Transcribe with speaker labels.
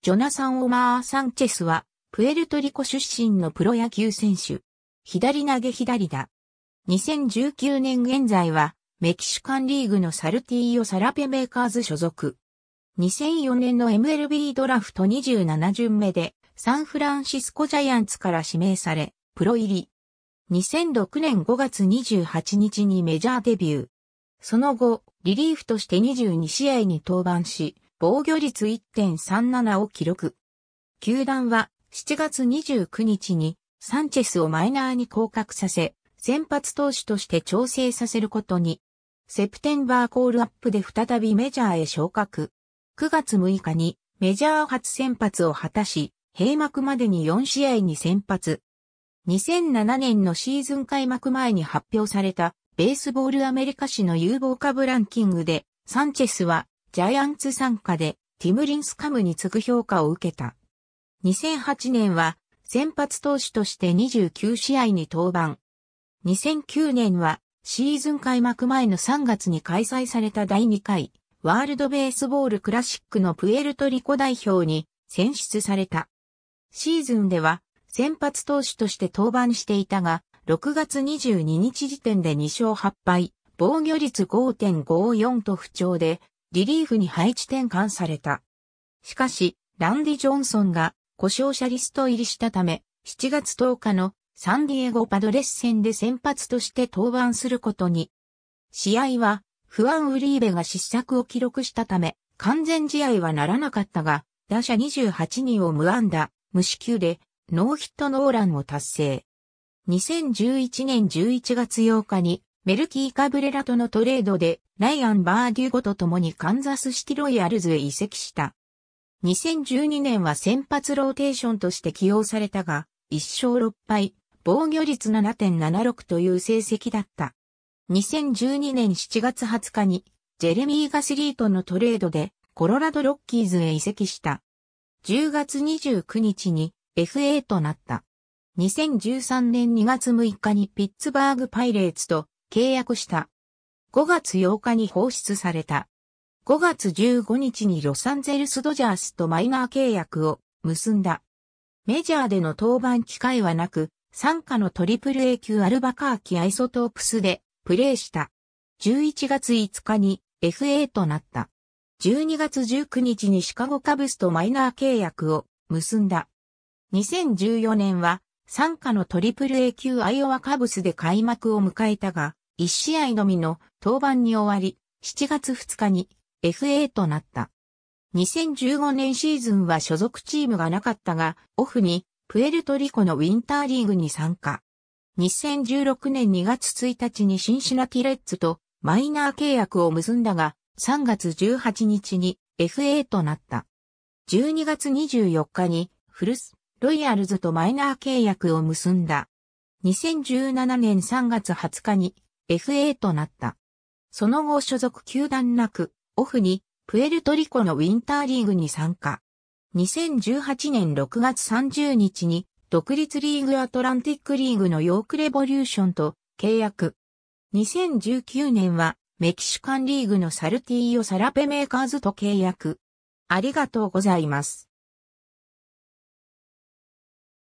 Speaker 1: ジョナサン・オマー・サンチェスは、プエルトリコ出身のプロ野球選手。左投げ左だ。2019年現在は、メキシカンリーグのサルティーヨ・サラペメーカーズ所属。2004年の MLB ドラフト27巡目で、サンフランシスコジャイアンツから指名され、プロ入り。2006年5月28日にメジャーデビュー。その後、リリーフとして22試合に登板し、防御率1.37を記録。球団は7月29日にサンチェスをマイナーに降格させ、先発投手として調整させることに、セプテンバーコールアップで再びメジャーへ昇格。9月6日にメジャー初先発を果たし、閉幕までに4試合に先発。2007年のシーズン開幕前に発表されたベースボールアメリカ史の有望株ランキングで、サンチェスはジャイアンツ参加でティムリンスカムに次ぐ評価を受けた。2008年は先発投手として29試合に登板。2009年はシーズン開幕前の3月に開催された第2回ワールドベースボールクラシックのプエルトリコ代表に選出された。シーズンでは先発投手として登板していたが、6月22日時点で2勝8敗、防御率5.54と不調でリリーフに配置転換された。しかし、ランディ・ジョンソンが故障者リスト入りしたため、7月10日のサンディエゴパドレス戦で先発として登板することに。試合は、フアン・ウリーベが失策を記録したため、完全試合はならなかったが、打者28人を無安打、無四球で、ノーヒットノーランを達成。2011年11月8日に、メルキー・カブレラとのトレードで、ライアン・バーデューゴと共にカンザスシティロイヤルズへ移籍した。2012年は先発ローテーションとして起用されたが、1勝6敗、防御率7.76という成績だった。2012年7月20日に、ジェレミー・ガスリートのトレードで、コロラド・ロッキーズへ移籍した。10月29日に FA となった。2013年2月6日にピッツバーグ・パイレーツと契約した。5月8日に放出された。5月15日にロサンゼルスドジャースとマイナー契約を結んだ。メジャーでの登板機会はなく、参加のトリプル A 級アルバカーキアイソトープスでプレーした。11月5日に FA となった。12月19日にシカゴカブスとマイナー契約を結んだ。2014年は参加のトリプル A 級アイオワカブスで開幕を迎えたが、1試合のみの登板に終わり、7月2日に FA となった。2015年シーズンは所属チームがなかったが、オフにプエルトリコのウィンターリーグに参加。2016年2月1日にシンシナティレッツとマイナー契約を結んだが、3月18日に FA となった。12月24日にフルス、ロイヤルズとマイナー契約を結んだ。2017年3月20日に FA となった。その後所属球団なく、オフにプエルトリコのウィンターリーグに参加。2018年6月30日に独立リーグアトランティックリーグのヨークレボリューションと契約。2019年はメキシカンリーグのサルティーヨ・サラペメーカーズと契約。ありがとうございます。